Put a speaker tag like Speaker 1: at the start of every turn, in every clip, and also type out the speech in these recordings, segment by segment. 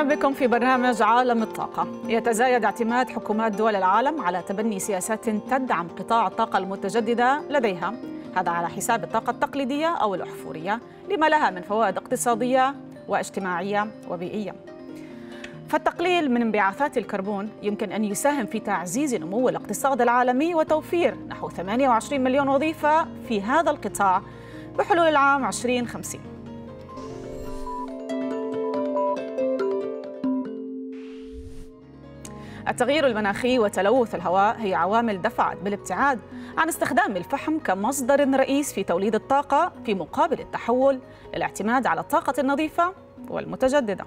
Speaker 1: اهلا بكم في برنامج عالم الطاقه يتزايد اعتماد حكومات دول العالم على تبني سياسات تدعم قطاع الطاقه المتجدده لديها هذا على حساب الطاقه التقليديه او الاحفوريه لما لها من فوائد اقتصاديه واجتماعيه وبيئيه فالتقليل من انبعاثات الكربون يمكن ان يساهم في تعزيز نمو الاقتصاد العالمي وتوفير نحو 28 مليون وظيفه في هذا القطاع بحلول العام 2050 التغيير المناخي وتلوث الهواء هي عوامل دفعت بالابتعاد عن استخدام الفحم كمصدر رئيس في توليد الطاقة في مقابل التحول للاعتماد على الطاقة النظيفة والمتجددة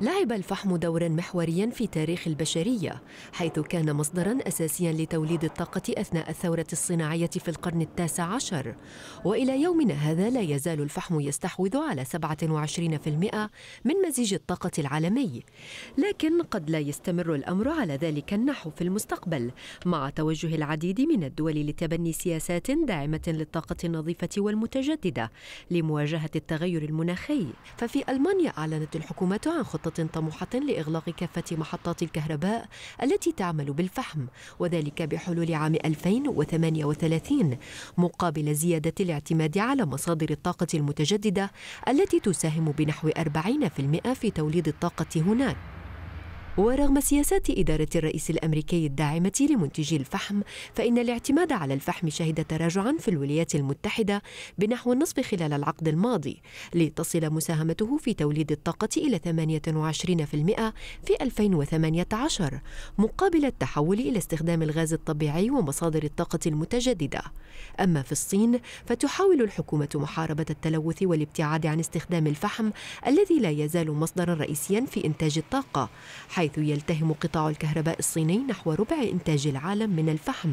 Speaker 2: لعب الفحم دورا محوريا في تاريخ البشريه حيث كان مصدرا اساسيا لتوليد الطاقه اثناء الثوره الصناعيه في القرن التاسع عشر والى يومنا هذا لا يزال الفحم يستحوذ على 27% من مزيج الطاقه العالمي لكن قد لا يستمر الامر على ذلك النحو في المستقبل مع توجه العديد من الدول لتبني سياسات داعمه للطاقه النظيفه والمتجدده لمواجهه التغير المناخي ففي المانيا اعلنت الحكومه عن خطة محطة طموحة لإغلاق كافة محطات الكهرباء التي تعمل بالفحم وذلك بحلول عام 2038 مقابل زيادة الاعتماد على مصادر الطاقة المتجددة التي تساهم بنحو 40% في توليد الطاقة هناك ورغم سياسات إدارة الرئيس الأمريكي الداعمة لمنتجي الفحم فإن الاعتماد على الفحم شهد تراجعا في الولايات المتحدة بنحو النصف خلال العقد الماضي لتصل مساهمته في توليد الطاقة إلى 28% في 2018 مقابل التحول إلى استخدام الغاز الطبيعي ومصادر الطاقة المتجددة أما في الصين فتحاول الحكومة محاربة التلوث والابتعاد عن استخدام الفحم الذي لا يزال مصدرا رئيسيا في إنتاج الطاقة حيث حيث يلتهم قطاع الكهرباء الصيني نحو ربع إنتاج العالم من الفحم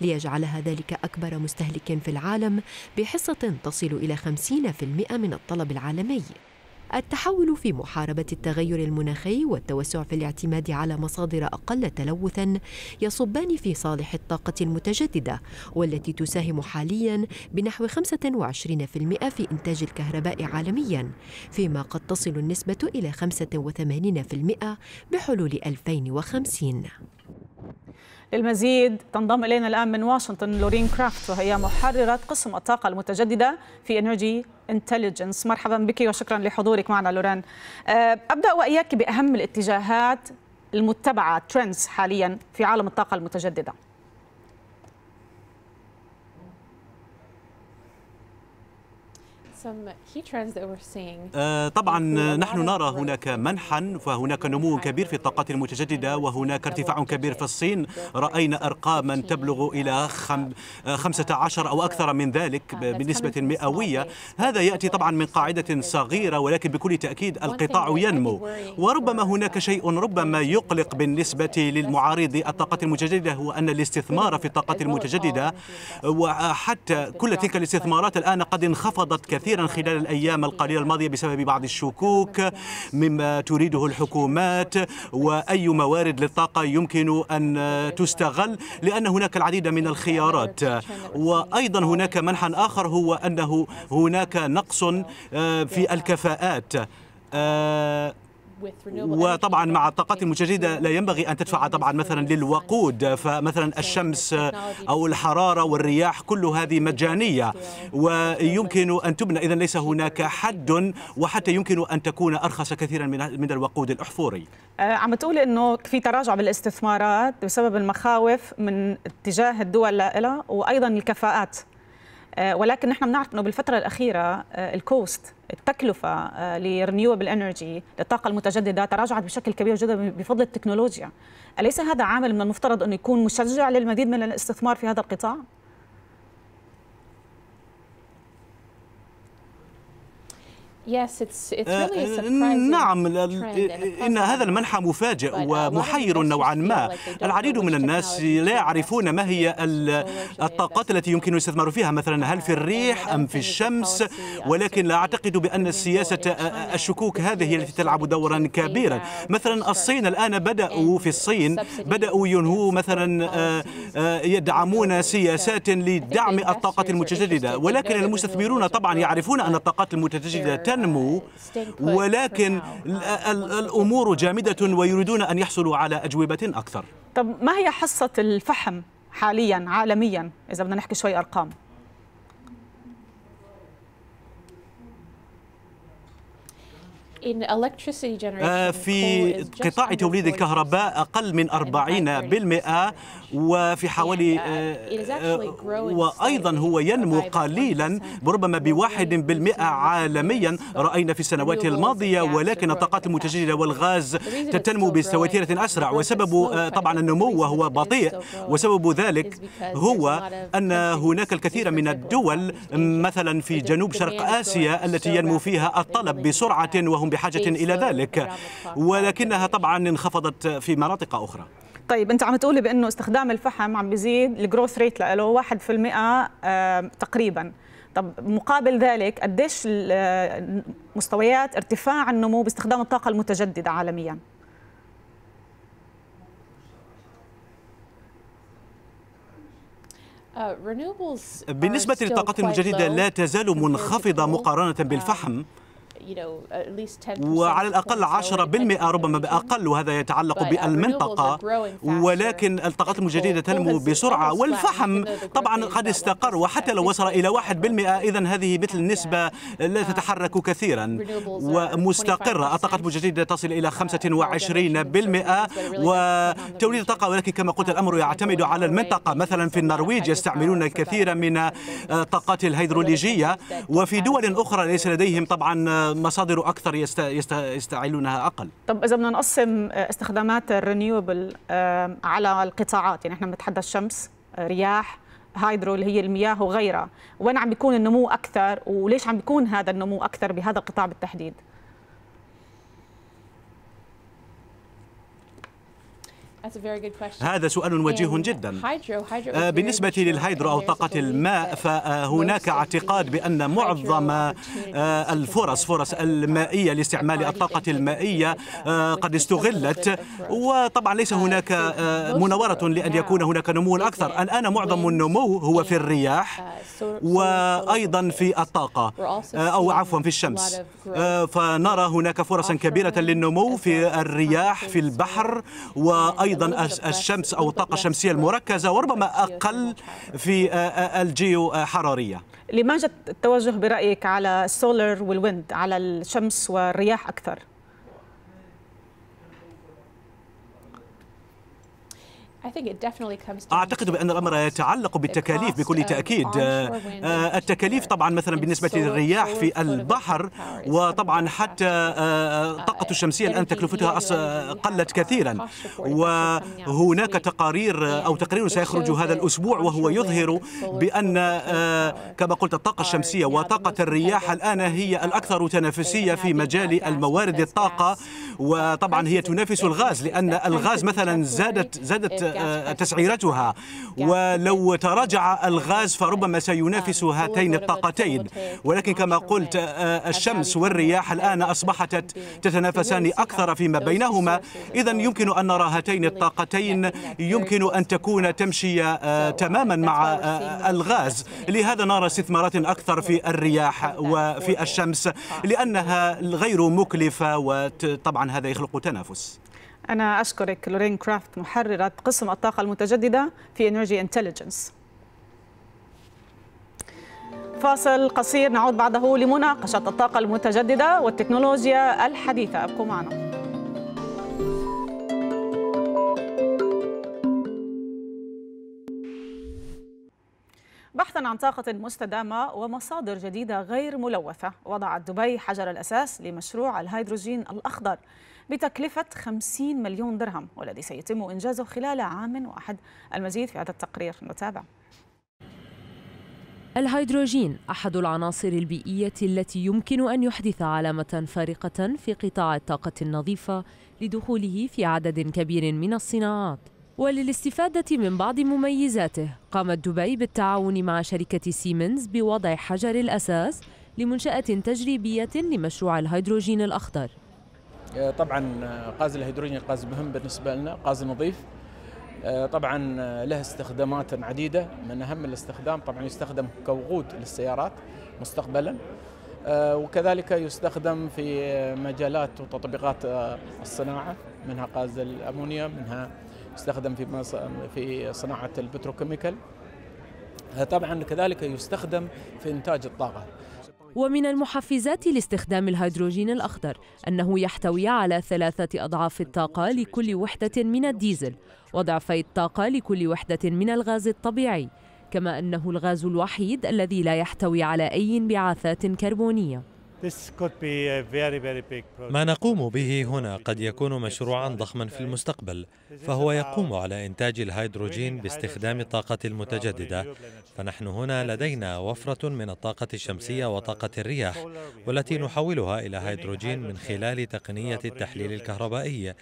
Speaker 2: ليجعلها ذلك أكبر مستهلك في العالم بحصة تصل إلى 50% من الطلب العالمي التحول في محاربة التغير المناخي والتوسع في الاعتماد على مصادر أقل تلوثا يصبان في صالح الطاقة المتجددة والتي تساهم حاليا بنحو 25% في إنتاج الكهرباء عالميا فيما قد تصل النسبة إلى 85% بحلول 2050
Speaker 1: للمزيد تنضم إلينا الآن من واشنطن لورين كرافت وهي محررة قسم الطاقة المتجددة في انرجي انتليجنس مرحبا بك وشكرا لحضورك معنا لوران آه، أبدأ وإياك بأهم الاتجاهات المتبعة ترندز حاليا في عالم الطاقة المتجددة
Speaker 3: Uh, طبعا
Speaker 4: نحن نرى هناك منحا فهناك نمو كبير في الطاقات المتجددة وهناك ارتفاع كبير في الصين رأينا أرقاما تبلغ إلى 15 uh, آه، أو أكثر من ذلك uh, بنسبة مئوية هذا يأتي طبعا من قاعدة صغيرة ولكن بكل تأكيد القطاع ينمو وربما هناك شيء ربما يقلق بالنسبة للمعارض الطاقات المتجددة هو أن الاستثمار في الطاقات المتجددة وحتى كل تلك الاستثمارات الآن قد انخفضت كثيرا كثيرا خلال الأيام القليلة الماضية بسبب بعض الشكوك مما تريده الحكومات وأي موارد للطاقة يمكن أن تستغل لأن هناك العديد من الخيارات وأيضا هناك منحى آخر هو أنه هناك نقص آه، في الكفاءات آه، وطبعا مع الطاقات المتجدده لا ينبغي ان تدفع طبعا مثلا للوقود فمثلا الشمس او الحراره والرياح كل هذه مجانيه ويمكن ان تبنى اذا ليس هناك حد وحتى يمكن ان تكون ارخص كثيرا من من الوقود الاحفوري
Speaker 1: آه، عم تقول انه في تراجع بالاستثمارات بسبب المخاوف من اتجاه الدول لها وايضا الكفاءات آه، ولكن نحن بنعرف انه بالفتره الاخيره آه، الكوست التكلفه آه، لرينيوبل انرجي للطاقه المتجدده تراجعت بشكل كبير جدا بفضل التكنولوجيا اليس هذا عامل من المفترض انه يكون مشجع للمزيد من الاستثمار في هذا القطاع Yes, it's, it's آه، really a آه، surprising نعم إن
Speaker 4: هذا المنحى مفاجئ uh, ومحير نوعا ما العديد من الناس لا يعرفون ما هي الطاقات التي يمكن الاستثمار فيها مثلا هل في uh, الريح أم في الشمس ولكن لا أعتقد بأن السياسة الشكوك هذه التي تلعب دورا كبيرا uh, مثلا الصين الآن بدأوا في الصين بدأوا ينهوا مثلا آه، يدعمون سياسات لدعم الطاقة المتجددة ولكن المستثمرون طبعا يعرفون أن الطاقات المتجددة تنمو
Speaker 1: ولكن
Speaker 4: الأمور جامدة ويريدون أن يحصلوا على أجوبة أكثر
Speaker 1: طب ما هي حصة الفحم حاليا عالميا إذا بدنا نحكي شوي أرقام آه، في قطاع توليد
Speaker 4: الكهرباء أقل من 40% وفي حوالي uh, آه، وأيضا هو ينمو قليلا ربما بواحد بالمئة عالميا رأينا في السنوات الماضية ولكن الطاقات المتجددة والغاز تنمو بسواتيرة أسرع وسبب آه، طبعا النمو وهو بطيء وسبب ذلك هو أن هناك الكثير من الدول مثلا في جنوب شرق آسيا التي ينمو فيها الطلب بسرعة وهم بحاجة إيه، إلى ذلك ولكنها طبعا انخفضت في مناطق أخرى
Speaker 1: طيب انت عم تقولي بانه استخدام الفحم عم بيزيد الجروث ريت له 1% تقريبا طب مقابل ذلك قديش مستويات ارتفاع النمو باستخدام الطاقه المتجدده عالميا
Speaker 3: uh, بالنسبه للطاقات المتجدده لا تزال منخفضه مقارنه بالفحم uh, وعلى الأقل
Speaker 4: 10% ربما بأقل وهذا يتعلق بالمنطقة ولكن الطاقات المجددة تنمو بسرعة والفحم طبعا قد استقر وحتى لو وصل إلى 1% إذا هذه مثل النسبة لا تتحرك كثيرا ومستقرة الطاقات المجددة تصل إلى 25% uh, وتوليد الطاقة ولكن كما قلت uh, الأمر يعتمد على المنطقة مثلا في النرويج يستعملون كثيرا من الطاقات الهيدروليجية وفي دول أخرى ليس لديهم طبعا مصادره اكثر يست... يست... اقل
Speaker 1: طب اذا بدنا نقسم آه، استخدامات الرينيوبل آه، على القطاعات يعني احنا بنتحدى الشمس آه، رياح هايدرو اللي هي المياه وغيرها وين عم بيكون النمو اكثر وليش عم بيكون هذا النمو اكثر بهذا القطاع بالتحديد
Speaker 3: هذا سؤال وجيه جدا آه، بالنسبة للهيدرو أو طاقة الماء
Speaker 4: فهناك اعتقاد بأن معظم آه، الفرص فرص المائية لاستعمال الطاقة المائية آه، uh, قد استغلت وطبعا ليس uh, هناك مناورة لأن يكون هناك نمو أكثر الآن معظم النمو هو في الرياح uh, وأيضا في الطاقة أو عفوا في الشمس فنرى هناك فرصا كبيرة للنمو في الرياح في البحر وأيضا أيضا الشمس أو الطاقة الشمسية المركزة وربما أقل في آه، آه، الجيو آه، حرارية
Speaker 1: لماذا التوجه برأيك على السولر والويند على الشمس والرياح أكثر؟
Speaker 4: أعتقد بأن الأمر يتعلق بالتكاليف بكل um, تأكيد آه، التكاليف طبعا مثلا بالنسبة للرياح في البحر وطبعا حتى الطاقة آه، uh, الشمسية الآن تكلفتها قلت كثيرا وهناك تقارير أو تقرير سيخرج هذا الأسبوع وهو يظهر بأن آه، كما قلت الطاقة الشمسية وطاقة الرياح الآن هي الأكثر تنافسية في مجال الموارد الطاقة وطبعا هي تنافس الغاز لأن الغاز مثلا زادت زادت آه، تسعيرتها ولو تراجع الغاز فربما سينافس آه، هاتين الطاقتين ولكن كما قلت آه، الشمس والرياح الآن أصبحت تتنافسان أكثر فيما بينهما إذا يمكن أن نرى هاتين الطاقتين يمكن أن تكون تمشي تماما مع الغاز لهذا نرى استثمارات أكثر في الرياح وفي الشمس لأنها غير مكلفة وطبعا هذا يخلق تنافس
Speaker 1: أنا أشكرك لورين كرافت محررة قسم الطاقة المتجددة في انرجي انتليجنس فاصل قصير نعود بعده لمناقشة الطاقة المتجددة والتكنولوجيا الحديثة ابقوا معنا بحثا عن طاقة مستدامة ومصادر جديدة غير ملوثة وضعت دبي حجر الأساس لمشروع الهيدروجين الأخضر بتكلفة 50 مليون درهم والذي سيتم إنجازه خلال عام واحد المزيد في هذا التقرير نتابع
Speaker 3: الهيدروجين أحد العناصر البيئية التي يمكن أن يحدث علامة فارقة في قطاع الطاقة النظيفة لدخوله في عدد كبير من الصناعات وللاستفادة من بعض مميزاته قامت دبي بالتعاون مع شركة سيمنز بوضع حجر الأساس لمنشأة تجريبية لمشروع الهيدروجين الأخضر
Speaker 4: آه،
Speaker 5: طبعا غاز آه، الهيدروجين غاز مهم بالنسبه لنا غاز نظيف آه، طبعا له استخدامات عديده من اهم الاستخدام طبعا يستخدم كوقود للسيارات مستقبلا وكذلك يستخدم في مجالات وتطبيقات الصناعه منها غاز الامونيا منها يستخدم في في صناعه البتروكيميكال طبعا كذلك يستخدم في انتاج الطاقه
Speaker 3: ومن المحفزات لاستخدام الهيدروجين الأخضر أنه يحتوي على ثلاثة أضعاف الطاقة لكل وحدة من الديزل وضعفي الطاقة لكل وحدة من الغاز الطبيعي كما أنه الغاز الوحيد الذي لا يحتوي على أي انبعاثات كربونية
Speaker 6: ما نقوم به هنا قد يكون مشروعا ضخما في المستقبل فهو يقوم على إنتاج الهيدروجين باستخدام الطاقة المتجددة فنحن هنا لدينا وفرة من الطاقة الشمسية وطاقة الرياح والتي نحولها إلى هيدروجين من خلال تقنية التحليل الكهربائي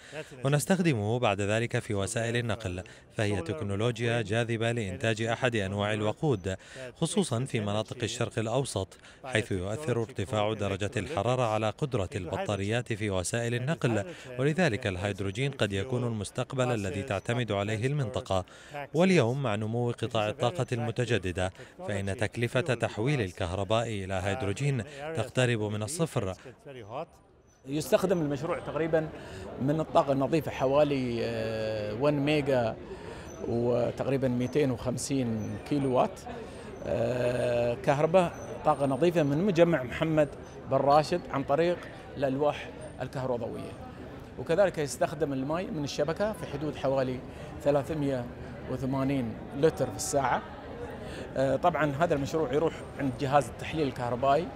Speaker 6: ونستخدمه بعد ذلك في وسائل النقل فهي تكنولوجيا جاذبة لإنتاج أحد أنواع الوقود خصوصا في مناطق الشرق الأوسط حيث يؤثر ارتفاع درجة درجة الحرارة على قدرة البطاريات في وسائل النقل ولذلك الهيدروجين قد يكون المستقبل الذي تعتمد عليه المنطقة واليوم مع نمو قطاع الطاقة المتجددة فإن تكلفة تحويل الكهرباء إلى هيدروجين تقترب من الصفر
Speaker 5: يستخدم المشروع تقريبا من الطاقة النظيفة حوالي 1 آه، ميجا وتقريبا 250 كيلو وات آه، كهرباء طاقة نظيفة من مجمع محمد بن راشد عن طريق الألواح الكهربائية وكذلك يستخدم الماء من الشبكة في حدود حوالي 380 لتر في الساعة آه، طبعا هذا المشروع يروح عند جهاز التحليل الكهربائي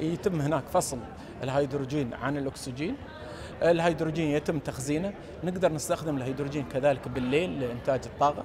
Speaker 5: يتم هناك فصل الهيدروجين عن الأكسجين الهيدروجين يتم تخزينه نقدر نستخدم الهيدروجين كذلك بالليل لإنتاج الطاقة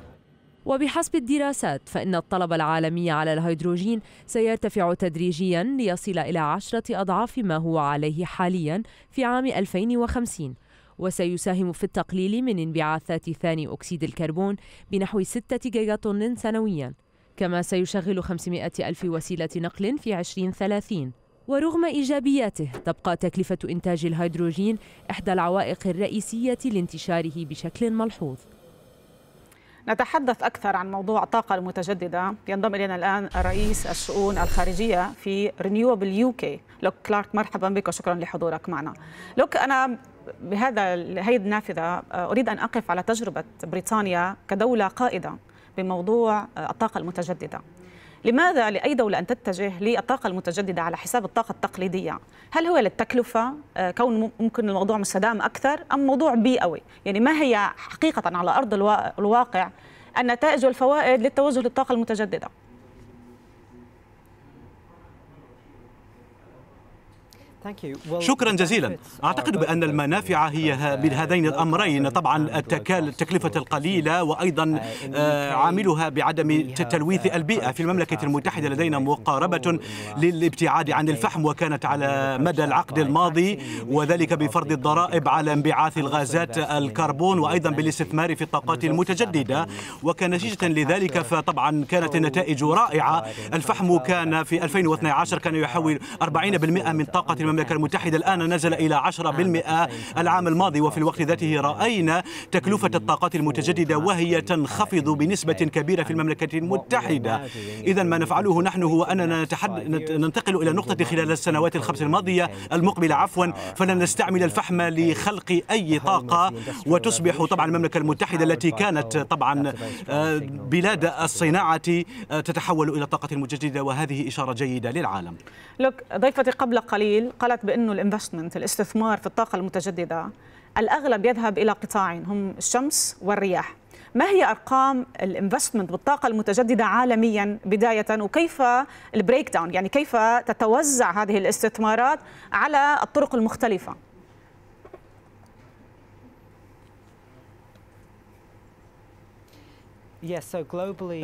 Speaker 3: وبحسب الدراسات فإن الطلب العالمي على الهيدروجين سيرتفع تدريجيا ليصل إلى عشرة أضعاف ما هو عليه حاليا في عام 2050 وسيساهم في التقليل من انبعاثات ثاني أكسيد الكربون بنحو 6 جيجاطن سنويا كما سيشغل 500 ألف وسيلة نقل في 2030 ورغم إيجابياته تبقى تكلفة إنتاج الهيدروجين إحدى العوائق الرئيسية لانتشاره بشكل ملحوظ
Speaker 1: نتحدث أكثر عن موضوع الطاقة المتجددة ينضم إلينا الآن رئيس الشؤون الخارجية في رينيوبل يوكي لوك كلارك مرحبا بك وشكرا لحضورك معنا لوك أنا بهذا هذه النافذة آه، أريد أن أقف على تجربة بريطانيا كدولة قائدة بموضوع آه، الطاقة المتجددة لماذا لأي دولة أن تتجه للطاقة المتجددة على حساب الطاقة التقليدية هل هو للتكلفة آه، كون ممكن الموضوع مستدام أكثر أم موضوع بيئوي يعني ما هي حقيقة على أرض الواقع النتائج والفوائد للتوجه للطاقة المتجددة
Speaker 4: شكرا جزيلا أعتقد بأن المنافع هي من هذين الأمرين طبعا التكلفة القليلة وأيضا عاملها بعدم تلويث البيئة في المملكة المتحدة لدينا مقاربة للابتعاد عن الفحم وكانت على مدى العقد الماضي وذلك بفرض الضرائب على انبعاث الغازات الكربون وأيضا بالاستثمار في الطاقات المتجددة وكنتيجة لذلك فطبعا كانت النتائج رائعة الفحم كان في 2012 كان يحول 40% من طاقة المملكة المتحدة الآن نزل إلى 10% العام الماضي وفي الوقت ذاته رأينا تكلفة الطاقات المتجددة وهي تنخفض بنسبة كبيرة في المملكة المتحدة إذا ما نفعله نحن هو أننا ننتقل إلى نقطة خلال السنوات الخمس الماضية المقبلة عفوا فلن نستعمل الفحم لخلق أي طاقة وتصبح طبعا المملكة المتحدة التي كانت طبعا آه، بلاد الصناعة آه، تتحول إلى الطاقة المتجددة وهذه إشارة جيدة للعالم
Speaker 1: لك ضيفتي قبل قليل قالت بانه الانفستمنت الاستثمار في الطاقه المتجدده الاغلب يذهب الى قطاعين هم الشمس والرياح ما هي ارقام الانفستمنت بالطاقه المتجدده عالميا بدايه وكيف البريك داون يعني كيف تتوزع هذه الاستثمارات على الطرق المختلفه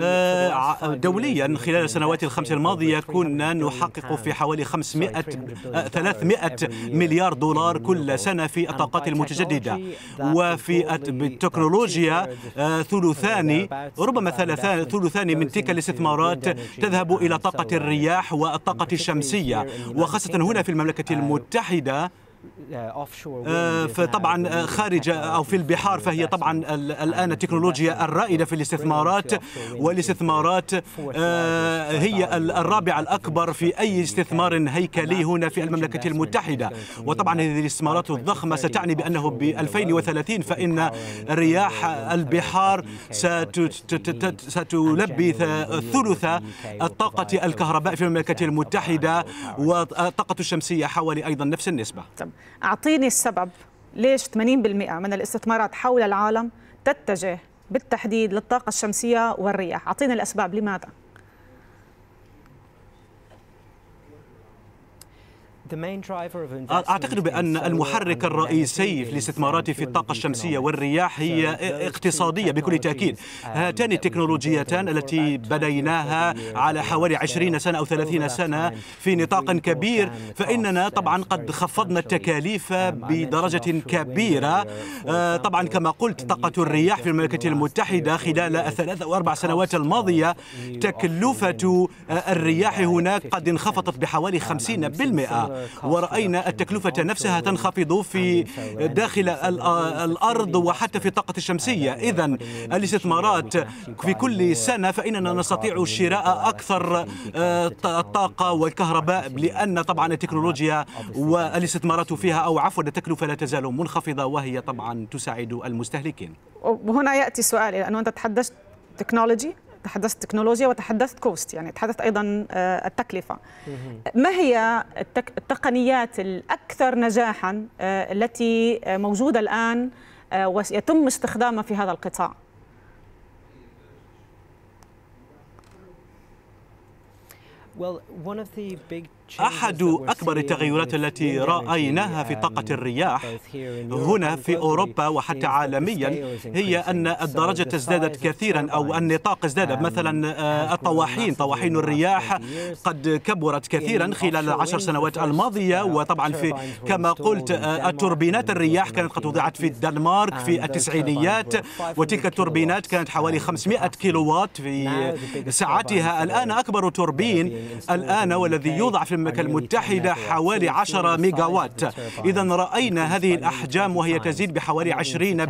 Speaker 2: آه، دوليا خلال السنوات الخمس الماضية كنا نحقق
Speaker 4: في حوالي 500 300 آه، مليار دولار كل سنة في الطاقات المتجددة وفي التكنولوجيا آه، ثلثان ربما ثلثان من تلك الاستثمارات تذهب إلى طاقة الرياح والطاقة الشمسية وخاصة هنا في المملكة um, المتحدة آه، آه، فطبعا آه، خارج او في البحار فهي طبعا الان التكنولوجيا الرائده في الاستثمارات والاستثمارات هي الرابع الاكبر في اي استثمار هيكلي هنا في المملكه المتحده وطبعا هذه الاستثمارات الضخمه ستعني بانه ب 2030 فان رياح البحار ستلبي ثلث الطاقه الكهرباء في المملكه المتحده والطاقه الشمسيه حوالي ايضا نفس النسبه
Speaker 1: أعطيني السبب ليش 80% من الاستثمارات حول العالم تتجه بالتحديد للطاقة الشمسية والرياح أعطيني الأسباب لماذا؟
Speaker 4: أعتقد بأن المحرك الرئيسي في الاستثمارات في الطاقة الشمسية والرياح هي اقتصادية بكل تأكيد هاتان التكنولوجيتان التي بنيناها على حوالي 20 سنة أو 30 سنة في نطاق كبير فإننا طبعا قد خفضنا التكاليف uh, بدرجة كبيرة uh, طبعا كما قلت طاقة الرياح في المملكة المتحدة خلال الثلاث أو أربع سنوات الماضية تكلفة الرياح هناك قد انخفضت بحوالي 50% ورأينا التكلفة نفسها تنخفض في داخل آه، الأرض وحتى في الطاقة الشمسية إذا الاستثمارات في كل سنة فإننا نستطيع شراء أكثر آه، الطاقة والكهرباء لأن طبعا التكنولوجيا والاستثمارات فيها أو عفوا التكلفة لا تزال منخفضة وهي طبعا تساعد المستهلكين
Speaker 1: وهنا يأتي سؤالي لأنه أنت تحدثت تكنولوجي تحدثت تكنولوجيا وتحدثت كوست يعني تحدثت أيضا آه، التكلفة ما هي التقنيات الأكثر نجاحا آه، التي موجودة الآن آه، ويتم استخدامها في هذا القطاع
Speaker 4: Well, one of the big أحد أكبر التغيرات التي رأيناها في طاقة الرياح هنا في أوروبا وحتى عالميا هي أن الدرجة ازدادت كثيرا أو النطاق ازداد مثلا آه، الطواحين طواحين الرياح قد كبرت كثيرا خلال العشر سنوات الماضية وطبعا في كما قلت آه، التوربينات الرياح كانت قد وضعت في الدنمارك في التسعينيات وتلك التوربينات كانت حوالي 500 كيلووات في ساعتها الآن أكبر توربين الآن والذي يوضع في المملكة المتحدة حوالي 10 ميجاوات إذا رأينا هذه الأحجام وهي تزيد بحوالي 20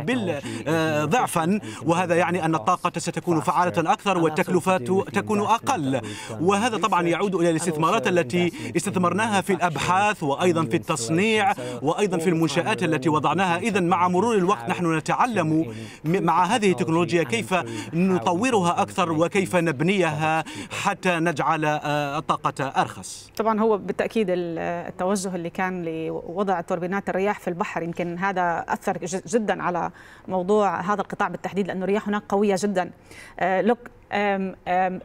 Speaker 4: آه، ضعفا وهذا يعني أن الطاقة ستكون فعالة أكثر والتكلفة تكون أقل وهذا طبعا يعود إلى الاستثمارات التي استثمرناها في الأبحاث وأيضا في التصنيع وأيضا في المنشآت التي وضعناها إذا مع مرور الوقت نحن نتعلم مع هذه التكنولوجيا كيف نطورها أكثر وكيف نبنيها حتى نجعل آه، الطاقة أرخص
Speaker 1: طبعا هو بالتاكيد التوجه اللي كان لوضع توربينات الرياح في البحر يمكن هذا اثر جدا على موضوع هذا القطاع بالتحديد لانه الرياح هناك قويه جدا لوك آه،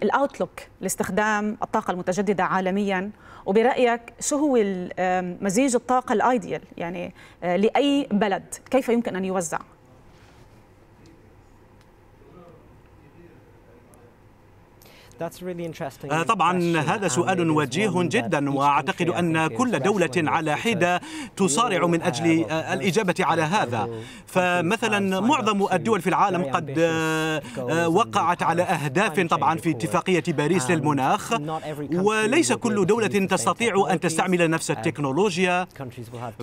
Speaker 1: الاوتلوك لاستخدام الطاقه المتجدده عالميا وبرايك شو هو مزيج الطاقه الايديال يعني آه، لاي بلد كيف يمكن ان يوزع
Speaker 4: آه، طبعا هذا سؤال وجيه جدا واعتقد ان كل دوله على حده تصارع من اجل آه، الاجابه على هذا فمثلا معظم الدول في العالم قد آه، وقعت على اهداف طبعا في اتفاقيه باريس للمناخ وليس كل دوله تستطيع ان تستعمل نفس التكنولوجيا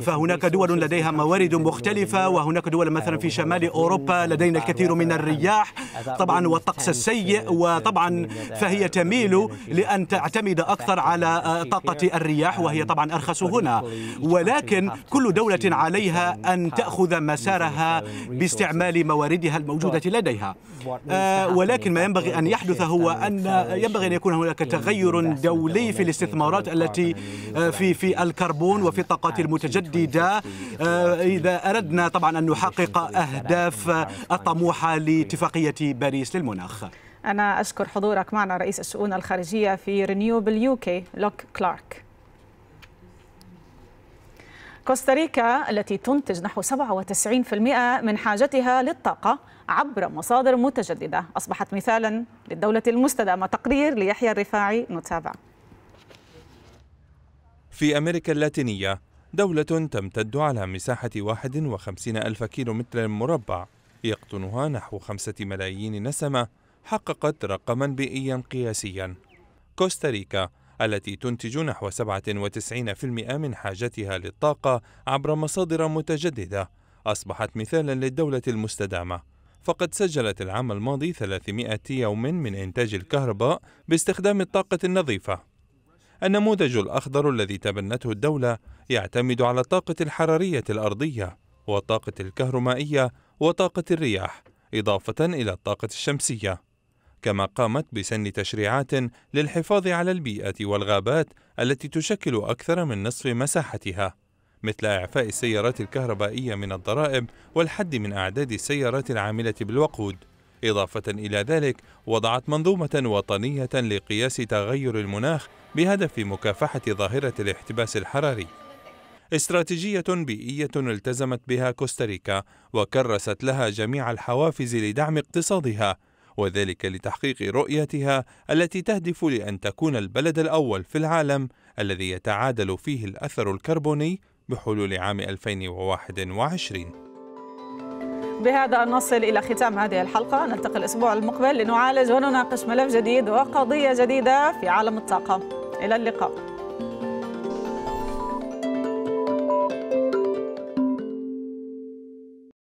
Speaker 4: فهناك دول لديها موارد مختلفه وهناك دول مثلا في شمال اوروبا لدينا الكثير من الرياح طبعا والطقس السيء وطبعا فهي تميل لأن تعتمد أكثر على آه، طاقة الرياح وهي طبعا أرخص هنا ولكن كل دولة عليها أن تأخذ مسارها باستعمال مواردها الموجودة لديها آه، ولكن ما ينبغي أن يحدث هو أن ينبغي أن يكون هناك تغير دولي في الاستثمارات التي آه، في في الكربون وفي الطاقات المتجددة إذا أردنا طبعا أن نحقق أهداف الطموحة لاتفاقية باريس للمناخ
Speaker 1: أنا أشكر حضورك معنا رئيس الشؤون الخارجية في رينيوبل يوكي لوك كلارك كوستاريكا التي تنتج نحو 97% من حاجتها للطاقة عبر مصادر متجددة أصبحت مثالا للدولة المستدامة تقرير ليحيى الرفاعي نتابع
Speaker 6: في أمريكا اللاتينية دولة تمتد على مساحة 51 ألف كيلومتر مربع يقطنها نحو 5 ملايين نسمة حققت رقما بيئيا قياسيا كوستاريكا التي تنتج نحو 97% من حاجتها للطاقة عبر مصادر متجددة أصبحت مثالا للدولة المستدامة فقد سجلت العام الماضي 300 يوم من إنتاج الكهرباء باستخدام الطاقة النظيفة النموذج الأخضر الذي تبنته الدولة يعتمد على الطاقة الحرارية الأرضية والطاقة الكهرومائية وطاقة الرياح إضافة إلى الطاقة الشمسية كما قامت بسن تشريعات للحفاظ على البيئة والغابات التي تشكل أكثر من نصف مساحتها مثل إعفاء السيارات الكهربائية من الضرائب والحد من أعداد السيارات العاملة بالوقود إضافة إلى ذلك وضعت منظومة وطنية لقياس تغير المناخ بهدف مكافحة ظاهرة الاحتباس الحراري استراتيجية بيئية التزمت بها كوستاريكا وكرست لها جميع الحوافز لدعم اقتصادها وذلك لتحقيق رؤيتها التي تهدف لأن تكون البلد الأول في العالم الذي يتعادل فيه الأثر الكربوني بحلول عام 2021
Speaker 1: بهذا نصل إلى ختام هذه الحلقة نلتقي الأسبوع المقبل لنعالج ونناقش ملف جديد وقضية جديدة في عالم الطاقة إلى اللقاء